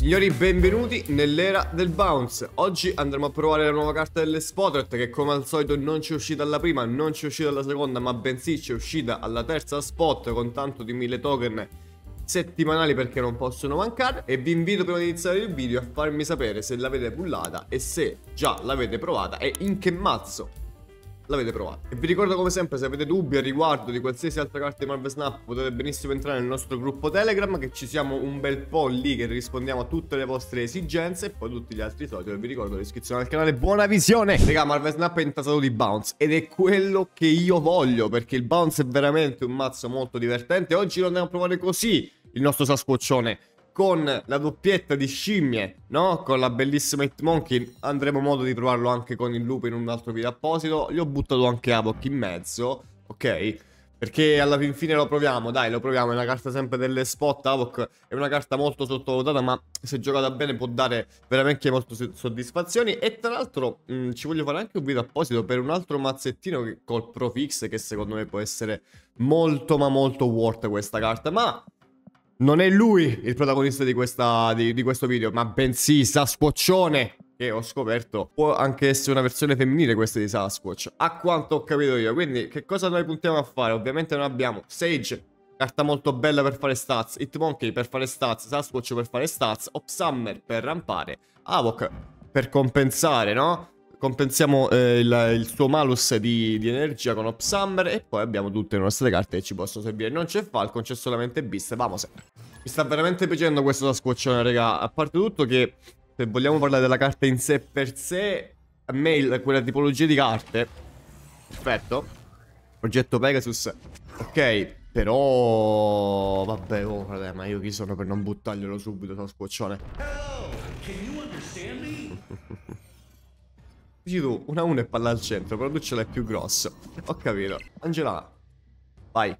Signori, benvenuti nell'era del bounce. Oggi andremo a provare la nuova carta delle spotlight che come al solito non ci è uscita alla prima, non ci è uscita alla seconda, ma bensì ci è uscita alla terza spot con tanto di 1000 token settimanali perché non possono mancare e vi invito prima di iniziare il video a farmi sapere se l'avete pullata e se già l'avete provata e in che mazzo l'avete provato. E vi ricordo come sempre se avete dubbi al riguardo di qualsiasi altra carta di Marvel Snap potete benissimo entrare nel nostro gruppo Telegram che ci siamo un bel po' lì che rispondiamo a tutte le vostre esigenze e poi tutti gli altri social. Vi ricordo l'iscrizione al canale. Buona visione! Raga, Marvel Snap è intasato di bounce ed è quello che io voglio perché il bounce è veramente un mazzo molto divertente. Oggi lo andiamo a provare così il nostro sascuoccione con la doppietta di scimmie, no? Con la bellissima Hitmonkey. Andremo modo di provarlo anche con il lupo in un altro video apposito. Gli ho buttato anche Abok in mezzo, ok? Perché alla fin fine lo proviamo, dai, lo proviamo. È una carta sempre delle spot. Avok è una carta molto sottovalutata, ma se giocata bene può dare veramente molte soddisfazioni. E tra l'altro mh, mm, ci voglio fare anche un video apposito per un altro mazzettino che, col Profix, che secondo me può essere molto ma molto worth questa carta. Ma non è lui il protagonista di, questa, di, di questo video, ma bensì Sasquatchone, che ho scoperto può anche essere una versione femminile questa di Sasquatch, a quanto ho capito io. Quindi che cosa noi puntiamo a fare? Ovviamente non abbiamo Sage, carta molto bella per fare stats, Hitmonkey per fare stats, Sasquatch per fare stats, Opsummer per rampare, Avok per compensare, no? Compensiamo eh, il, il, suo malus di, di, energia con Opsummer e poi abbiamo tutte le nostre carte che ci possono servire. Non c'è Falcon, c'è solamente Beast, vamos. Mi sta veramente piacendo questo da squaccione, raga. A parte tutto che, se vogliamo parlare della carta in sé per sé, a me quella tipologia di carte... Perfetto. Progetto Pegasus. Ok, però... Vabbè, oh, frate, ma io chi sono per non buttarglielo subito, da squaccione. Hello, can you understand me? Dici tu, una 1 e palla al centro, però tu ce l'hai più grosso. Ho capito. Angela, vai.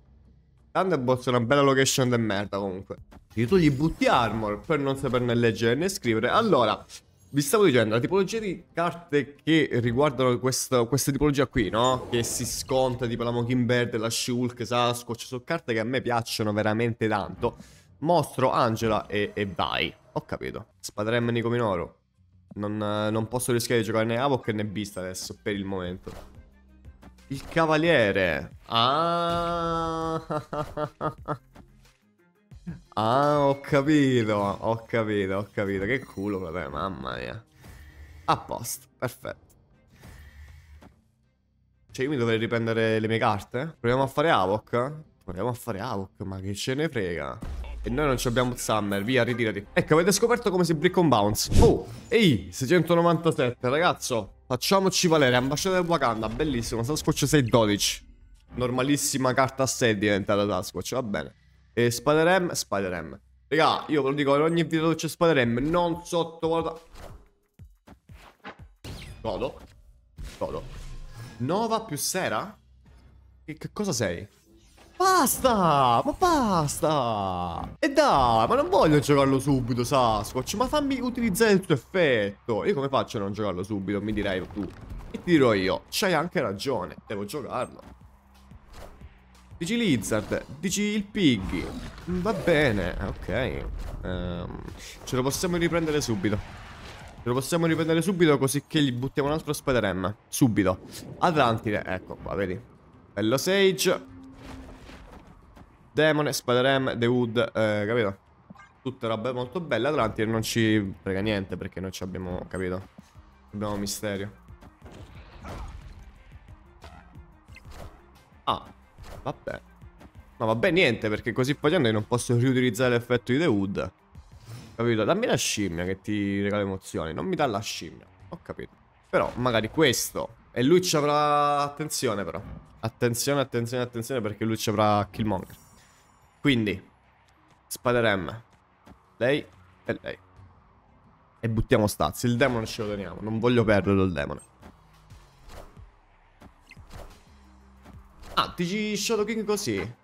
Thunderbolt è una bella location del merda comunque. Dici tu gli butti armor per non saperne leggere né scrivere. Allora, vi stavo dicendo, la tipologia di carte che riguardano questo, questa tipologia qui, no? Che si sconta, tipo la Mockingbird, la Shulk, Sasquatch, sono carte che a me piacciono veramente tanto. Mostro Angela e, e vai. Ho capito. Spadrem Nicominoro. Non, eh, non posso rischiare di giocare né Havok né Beast adesso, per il momento. Il cavaliere. Ah, ah ho capito, ho capito, ho capito. Che culo, vabbè, mamma mia. A posto, perfetto. Cioè io mi dovrei riprendere le mie carte? Proviamo a fare Havok? Proviamo a fare Havok, ma che ce ne frega? E noi non abbiamo Summer, via, ritirati. Ecco, avete scoperto come si brick on bounce. Oh, ehi, 697, ragazzo. Facciamoci valere, ambasciata del Wakanda, bellissimo, Sasquatch 612. Normalissima carta a 6 diventata Sasquatch, va bene. E Spider-M, Spider-M. Raga, io ve lo dico, in ogni video c'è Spider-M, non sottovaluta... Godo. Godo. Nova più Sera? Che, che cosa sei? Basta! Ma basta! E dai, ma non voglio giocarlo subito, Sasquatch. Ma fammi utilizzare il tuo effetto. Io come faccio a non giocarlo subito? Mi direi tu. E ti dirò io, c'hai anche ragione. Devo giocarlo. Dici Lizard, dici il Piggy. Mm, va bene, ok. Um, ce lo possiamo riprendere subito. Ce Lo possiamo riprendere subito così che gli buttiamo un altro spiderem. Subito. Atlantide, ecco qua, vedi. Bello Sage. Demone, Spider-Man, The Hood, eh, capito? Tutte robe molto belle, Atlantide non ci frega niente perché noi ci abbiamo, capito? Abbiamo misterio. Ah, vabbè. Ma vabbè, niente, perché così facendo io non posso riutilizzare l'effetto di The Hood. Capito? Dammi la scimmia che ti regala emozioni. Non mi dà la scimmia. Ho capito. Però, magari questo. E lui ci avrà... Attenzione, però. Attenzione, attenzione, attenzione, perché lui ci avrà Killmonger. Quindi, Spadarem, lei e lei. E buttiamo Stazzi. Il demone ce lo teniamo. Non voglio perderlo il demone. Ah, TG Shadow King così.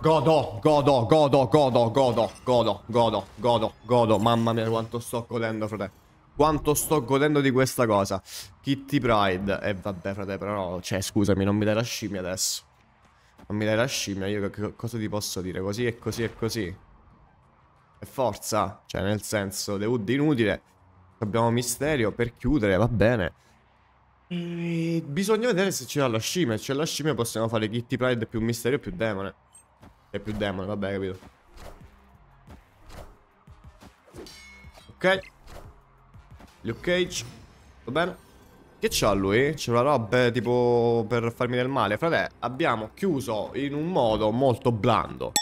Godo, godo, godo, godo, godo, godo, godo, godo, godo. Mamma mia quanto sto godendo, frate. Quanto sto godendo di questa cosa. Kitty Pride. E eh, vabbè, frate, però... Cioè, scusami, non mi dai la scimmia adesso. Non mi dai la scimmia, io che, cosa ti posso dire? Così e così e così. E forza, cioè nel senso, The Hood inutile. Abbiamo misterio per chiudere, va bene. E ehm, bisogna vedere se c'è la scimmia. Se c'è la scimmia possiamo fare Kitty Pride più misterio più demone. E più demone, vabbè, capito. Ok. Luke Cage. Va bene. Che c'ha lui? C'è una roba eh, tipo per farmi del male? Frate, abbiamo chiuso in un modo molto blando.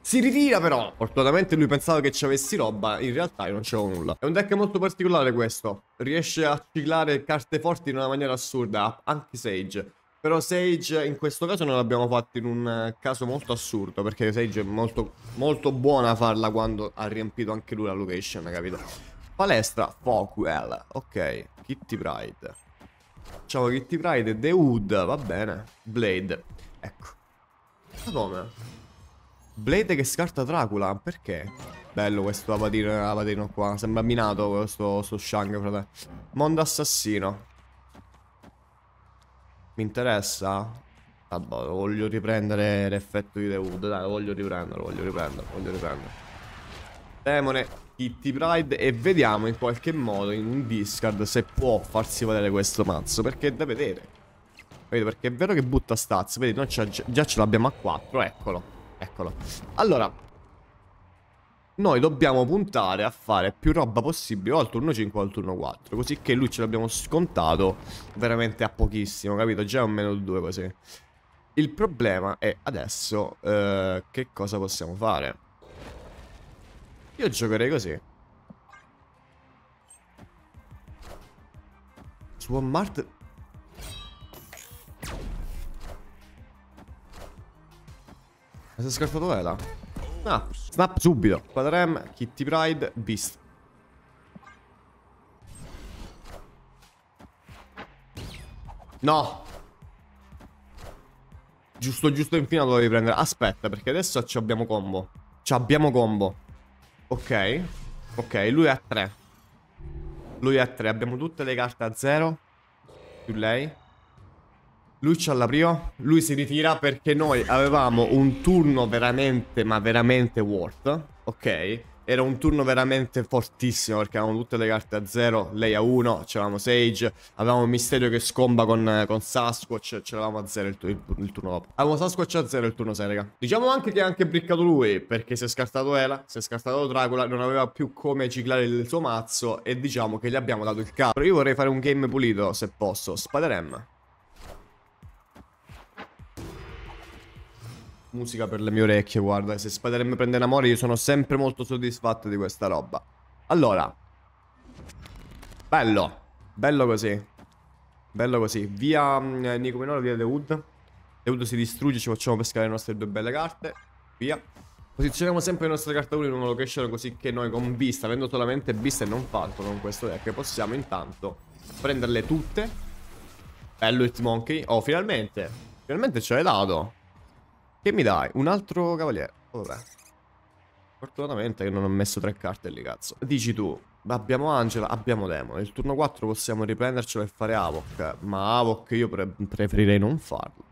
Si ritira però! Fortunatamente lui pensava che ci avessi roba, in realtà io non c'avevo nulla. È un deck molto particolare questo. Riesce a ciclare carte forti in una maniera assurda, anche Sage. Però Sage in questo caso non l'abbiamo fatto in un eh, caso molto assurdo Perché Sage è molto, molto buona a farla quando ha riempito anche lui la location, capito? Palestra Fogwell, ok, Kitty Pride Facciamo Kitty Pride, e The Hood, va bene. Blade. Ecco. Ma come? Blade che scarta Dracula, perché? Bello questo avatino, avatino qua, sembra minato questo sto Shang, frate. Mondo assassino. Mi interessa? Vabbè, voglio riprendere l'effetto di The Hood, dai, voglio riprenderlo, voglio riprenderlo, voglio riprenderlo. Demone Kitty Pride e vediamo in qualche modo in un discard se può farsi valere questo mazzo perché è da vedere. Vedete, perché è vero che butta stats, vedi, noi già ce l'abbiamo a 4, eccolo, eccolo. Allora, noi dobbiamo puntare a fare più roba possibile o al turno 5 o al turno 4, così che lui ce l'abbiamo scontato veramente a pochissimo, capito? Già è un meno 2 così. Il problema è adesso eh, che cosa possiamo fare. Io giocherei così. Su Walmart... si è dov'è vela? Ah, snap subito. Quadrem, Kitty Pride, Beast. No! Giusto, giusto, infine lo devi prendere. Aspetta, perché adesso ci abbiamo combo. Ci abbiamo combo. Ok. Ok, lui ha 3. Lui ha 3. Abbiamo tutte le carte a 0. Più lei. Lui c'ha la prio. Lui si ritira perché noi avevamo un turno veramente, ma veramente worth. Ok. Era un turno veramente fortissimo perché avevamo tutte le carte a zero, lei a uno, c'eravamo Sage, avevamo Misterio che scomba con, con Sasquatch, c'eravamo a zero il, il, il, turno dopo. Avevamo Sasquatch a zero il turno 6, raga. Diciamo anche che ha anche briccato lui perché si è scartato Ela, si è scartato Dracula, non aveva più come ciclare il suo mazzo e diciamo che gli abbiamo dato il capo. Io vorrei fare un game pulito se posso, Spaderem. musica per le mie orecchie, guarda. Se Spider-Man prende in amore io sono sempre molto soddisfatto di questa roba. Allora. Bello. Bello così. Bello così. Via eh, Nico Minoro, via The Wood. The Wood si distrugge, ci facciamo pescare le nostre due belle carte. Via. Posizioniamo sempre le nostre carte 1 in una location così che noi con Vista, avendo solamente Vista e non Falco con questo deck, possiamo intanto prenderle tutte. Bello il Monkey. Oh, finalmente. Finalmente ce l'hai dato. Che mi dai? Un altro cavaliere. vabbè. Fortunatamente io non ho messo tre carte lì, cazzo. Dici tu, abbiamo Angela, abbiamo Demone. Il turno 4 possiamo riprendercelo e fare Avoc. Ma Avoc io pre preferirei non farlo.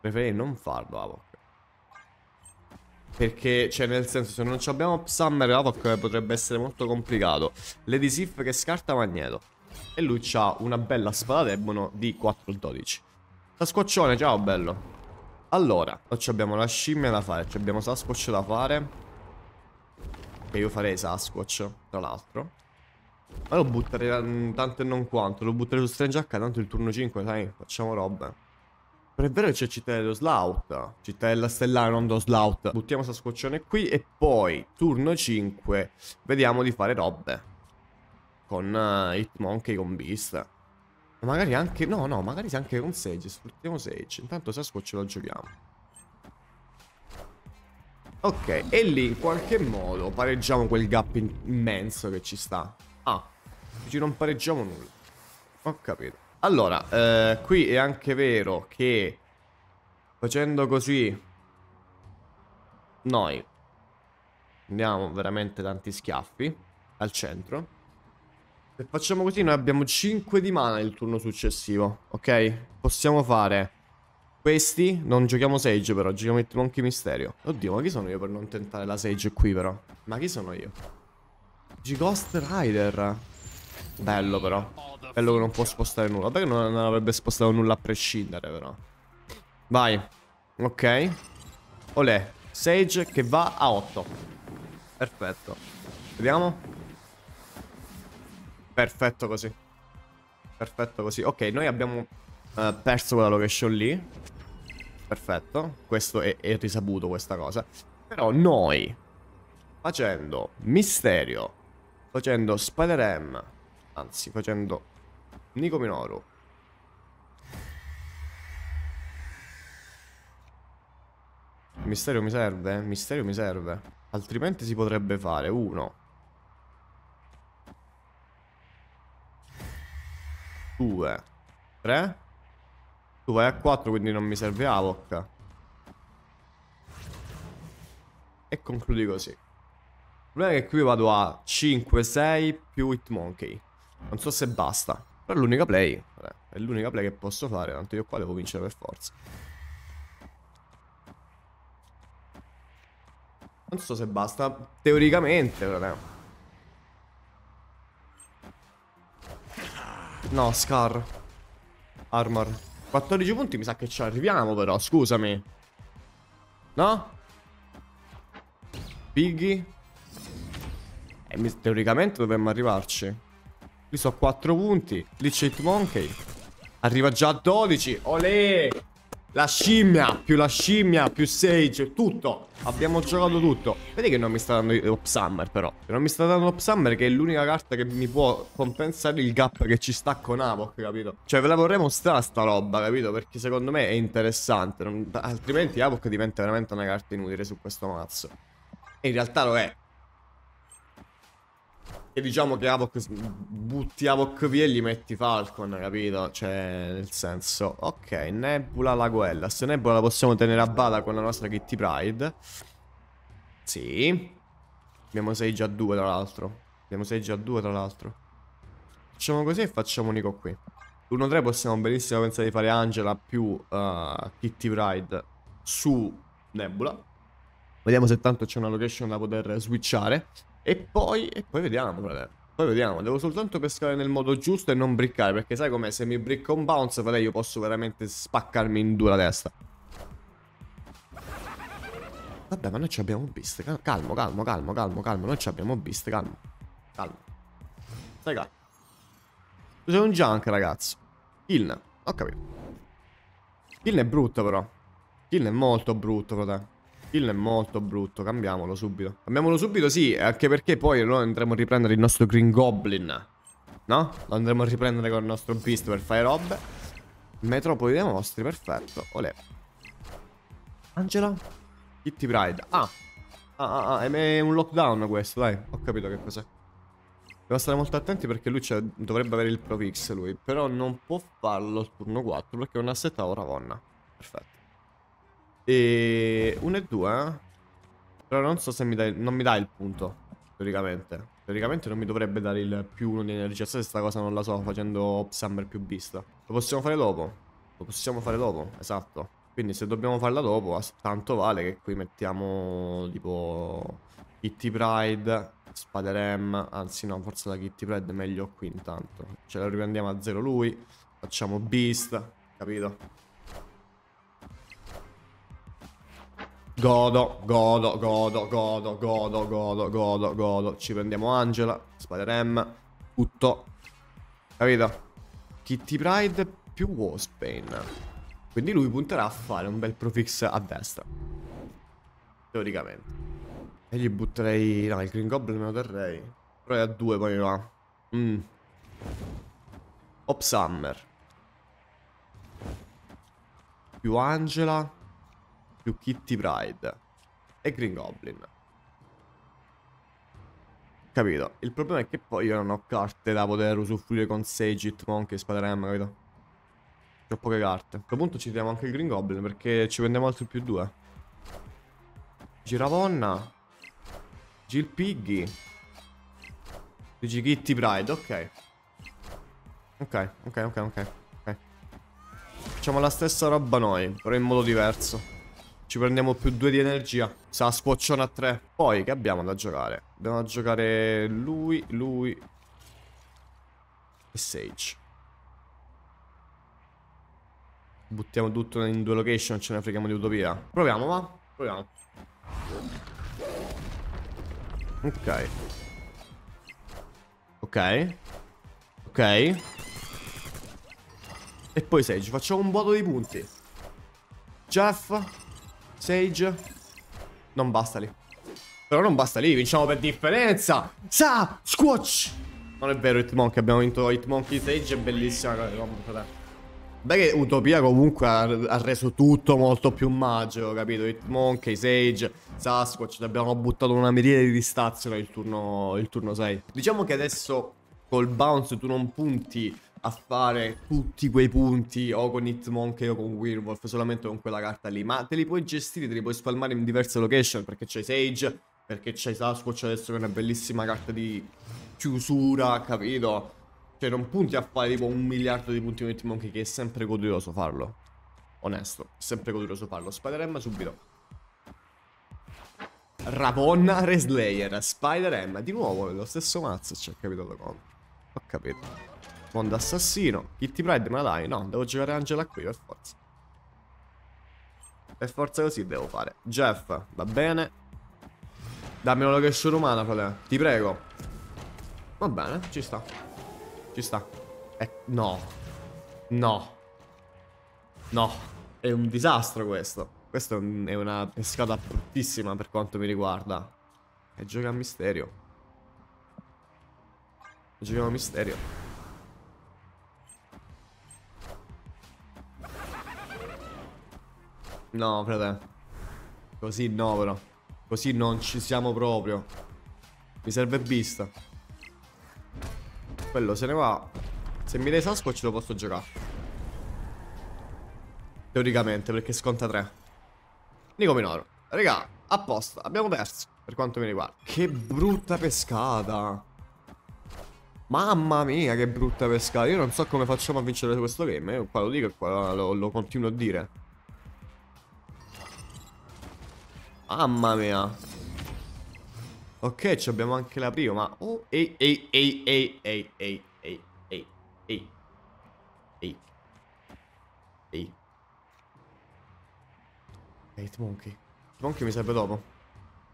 Preferirei non farlo, Avoc. Perché, cioè, nel senso, se non abbiamo Upsummer, Avoc potrebbe essere molto complicato. Lady Sif che scarta Magneto. E lui ha una bella spada debono di 4-12. Sta scoccione, ciao, bello. Allora, abbiamo la scimmia da fare, abbiamo Sasquatch da fare. Che io farei Sasquatch, tra l'altro. Ma lo butterei mm, tanto e non quanto. Lo butterei su Strange H, tanto il turno 5, sai, facciamo robe. Però è vero che c'è città dello Slout. Città della stellare, non do Slout. Buttiamo Sasquatchone qui e poi, turno 5, vediamo di fare robe. Con uh, Hitmonkey, con Beast. Magari anche... No, no, magari anche con Sage. Sfruttiamo Sage. Intanto Sasquatch ce lo giochiamo. Ok, e lì in qualche modo pareggiamo quel gap immenso che ci sta. Ah, ci non pareggiamo nulla. Ho capito. Allora, eh, qui è anche vero che facendo così noi andiamo veramente tanti schiaffi al centro se facciamo così noi abbiamo 5 di mana il turno successivo, ok? Possiamo fare questi, non giochiamo Sage però, giochiamo il Monkey Misterio. Oddio, ma chi sono io per non tentare la Sage qui però? Ma chi sono io? G-Ghost Rider. Bello però. Bello che non può spostare nulla. Perché non, non avrebbe spostato nulla a prescindere però. Vai. Ok. Olè. Sage che va a 8. Perfetto. Vediamo. Perfetto così. Perfetto così. Ok, noi abbiamo uh, perso quella location lì. Perfetto. Questo è, è risaputo questa cosa. Però noi, facendo Misterio, facendo spider man anzi, facendo Nico Minoru, Misterio mi serve? Misterio mi serve. Altrimenti si potrebbe fare uno. 2, 3. Tu vai a 4, quindi non mi serve Avoc. E concludi così. Il problema è che qui vado a 5, 6 più Hitmonkey. Non so se basta. Però è l'unica play. Vabbè, è l'unica play che posso fare, tanto io qua devo vincere per forza. Non so se basta, teoricamente, vabbè. No, Scar. Armor. 14 punti mi sa che ci arriviamo però, scusami. No? Piggy? Eh, teoricamente dovremmo arrivarci. Qui sono 4 punti. Lì c'è il Monkey. Arriva già a 12. Olè! La scimmia, più la scimmia, più Sage, tutto. Abbiamo giocato tutto. Vedi che non mi sta dando Hop però. Non mi sta dando Hop che è l'unica carta che mi può compensare il gap che ci sta con Avok, capito? Cioè ve la vorrei mostrare sta roba, capito? Perché secondo me è interessante. Non... Altrimenti Avok diventa veramente una carta inutile su questo mazzo. E in realtà lo è. Che diciamo che Avoc, butti Avoc via e gli metti Falcon, capito? Cioè, nel senso... Ok, Nebula la Guella. Se Nebula la possiamo tenere a bada con la nostra Kitty Pride. Sì. Abbiamo 6 già 2, tra l'altro. Abbiamo 6 già 2, tra l'altro. Facciamo così e facciamo Nico qui. 1 3 possiamo benissimo pensare di fare Angela più uh, Kitty Pride su Nebula. Vediamo se tanto c'è una location da poter switchare. E poi, e poi vediamo, frate. Poi vediamo, devo soltanto pescare nel modo giusto e non briccare, perché sai com'è, se mi bricco un bounce, frate, io posso veramente spaccarmi in dura la testa. Vabbè, ma noi ci abbiamo viste, calmo, calmo, calmo, calmo, calmo, noi ci abbiamo viste, calmo, calmo. Sai calmo. C'è un junk, ragazzi. Kiln, ho capito. Kiln è brutto, però. Kiln è molto brutto, fratello. Il è molto brutto, cambiamolo subito. Cambiamolo subito, sì, anche perché poi noi andremo a riprendere il nostro Green Goblin. No? Lo andremo a riprendere con il nostro Beast per fare robe. Metropoli dei mostri, perfetto. Olè. Angela? Kitty Pride. Ah. Ah, ah, ah, è un lockdown questo, dai. Ho capito che cos'è. Devo stare molto attenti perché lui dovrebbe avere il Pro lui. Però non può farlo al turno 4 perché è un asset a Oravonna. Perfetto. E... 1 e 2, eh? Però non so se mi dai... Non mi dai il punto, teoricamente. Teoricamente non mi dovrebbe dare il più 1 di energia. Se sta cosa non la so, facendo Op Summer più vista. Lo possiamo fare dopo? Lo possiamo fare dopo, esatto. Quindi se dobbiamo farla dopo, tanto vale che qui mettiamo tipo Kitty Pride, Spaderem, anzi no, forse la Kitty Pride è meglio qui intanto. Ce la riprendiamo a zero lui, facciamo Beast, capito? Godo, godo, godo, godo, godo, godo, godo, godo. Ci prendiamo Angela, Spider-Ham, tutto. Capito? Kitty Pride più Waspane. Quindi lui punterà a fare un bel profix a destra. Teoricamente. E gli butterei... No, il Green Goblin me lo terrei. Però è a due poi va. Mm. Hop Summer. Più Angela più Kitty Pride e Green Goblin. Capito? Il problema è che poi io non ho carte da poter usufruire con Sagit, Monk e spider capito? Ho poche carte. A questo punto ci diamo anche il Green Goblin perché ci prendiamo altri più due. Giravonna. Gil Piggy. Luigi Kitty Pride, ok. Ok, ok, ok, ok. Facciamo la stessa roba noi, però in modo diverso. Ci prendiamo più 2 di energia. Sarà sfoccione a 3. Poi che abbiamo da giocare? Abbiamo da giocare lui, lui e Sage. Buttiamo tutto in due location, ce ne freghiamo di utopia. Proviamo, va? Proviamo. Ok. Ok. Ok. E poi Sage, facciamo un voto di punti. Jeff Sage. Non basta lì. Però non basta lì, vinciamo per differenza. Sa! Squatch! Non è vero Hitmonkey, abbiamo vinto Hitmonkey Sage, è bellissima cosa. Beh che Utopia comunque ha, ha, reso tutto molto più magico, capito? Hitmonkey, Sage, Sasquatch, abbiamo buttato una miriade di stazio nel turno, il turno 6. Diciamo che adesso col bounce tu non punti a fare tutti quei punti o con Hitmonkey o con Werewolf solamente con quella carta lì, ma te li puoi gestire, te li puoi spalmare in diverse location perché c'hai Sage, perché c'è Sasquatch adesso che è una bellissima carta di chiusura, capito? Cioè non punti a fare tipo un miliardo di punti con Hitmonkey che è sempre godurioso farlo. Onesto, sempre godurioso farlo. Spider-Man subito. Ravonna Reslayer, Spider-Man, di nuovo lo stesso mazzo, cioè capito da conto. Ho capito. Mondo assassino. Kitty Pride, ma dai, no, devo giocare Angela qui, per forza. Per forza così devo fare. Jeff, va bene. Dammi una location umana, fratello. Ti prego. Va bene, ci sta. Ci sta. Eh, no. No. No. È un disastro questo. Questa è, una pescata bruttissima per quanto mi riguarda. E gioca a misterio. Giochiamo a misterio. No, frate. Così no, però. Così non ci siamo proprio. Mi serve vista. Quello se ne va. Se mi resasco ce lo posso giocare. Teoricamente, perché sconta 3. Nico Minoro. Raga, apposta. Abbiamo perso, per quanto mi riguarda. Che brutta pescata. Mamma mia, che brutta pescata. Io non so come facciamo a vincere questo game. Io qua lo dico e qua lo, lo continuo a dire. Mamma mia Ok abbiamo anche la prima ma... Oh ehi ehi ehi ehi ehi ehi ehi ehi ehi Ehi Ehi Ehi Tmonchi Tmonchi mi serve dopo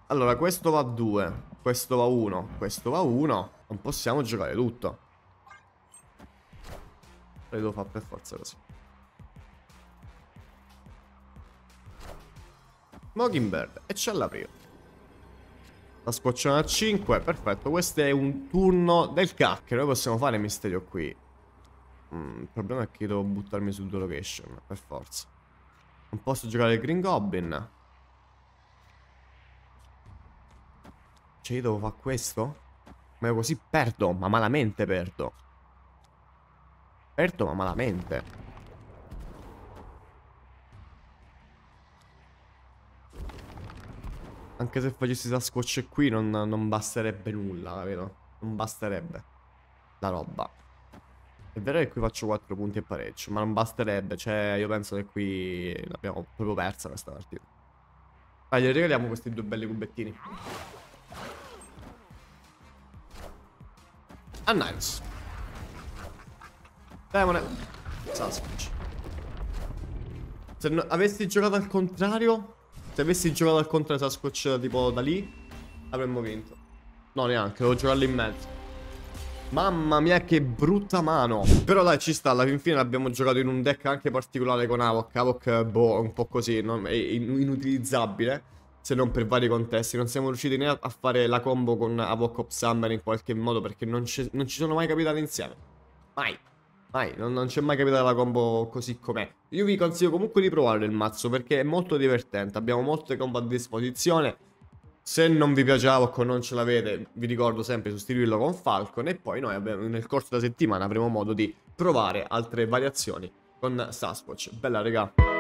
Allora questo va a 2 Questo va a 1 Questo va a 1 Non possiamo giocare tutto Lo devo fare per forza così Mockingbird e ce l'apriamo. La squacciamo a 5, perfetto, questo è un turno del cacchio, noi possiamo fare misterio qui. Mm, il problema è che io devo buttarmi su due location, per forza. Non posso giocare il Green Goblin. Cioè io devo fare questo? Ma io così perdo, ma malamente perdo. Perdo ma malamente. Anche se facessi la scotch qui non, non basterebbe nulla, vero? Non basterebbe la roba. È vero che qui faccio 4 punti e pareggio, ma non basterebbe. Cioè, io penso che qui l'abbiamo proprio persa questa partita. Ah, gli regaliamo questi due belli cubettini. Ah, nice. Demone. Sasquatch. Se avessi giocato al contrario, se avessi giocato al contro Sasquatch tipo da lì, avremmo vinto. No, neanche, devo giocare lì in mezzo. Mamma mia che brutta mano Però dai ci sta Alla fin fine abbiamo giocato in un deck anche particolare con Avok Avok boh un po' così non, È inutilizzabile Se non per vari contesti Non siamo riusciti né a fare la combo con Avok Op Summer in qualche modo Perché non, non ci sono mai capitati insieme Mai Mai, non, non c'è mai capitata la combo così com'è. Io vi consiglio comunque di provare il mazzo perché è molto divertente. Abbiamo molte combo a disposizione. Se non vi piace o non ce l'avete, vi ricordo sempre di sostituirlo con Falcon e poi noi nel corso della settimana avremo modo di provare altre variazioni con Sasquatch. Bella regà!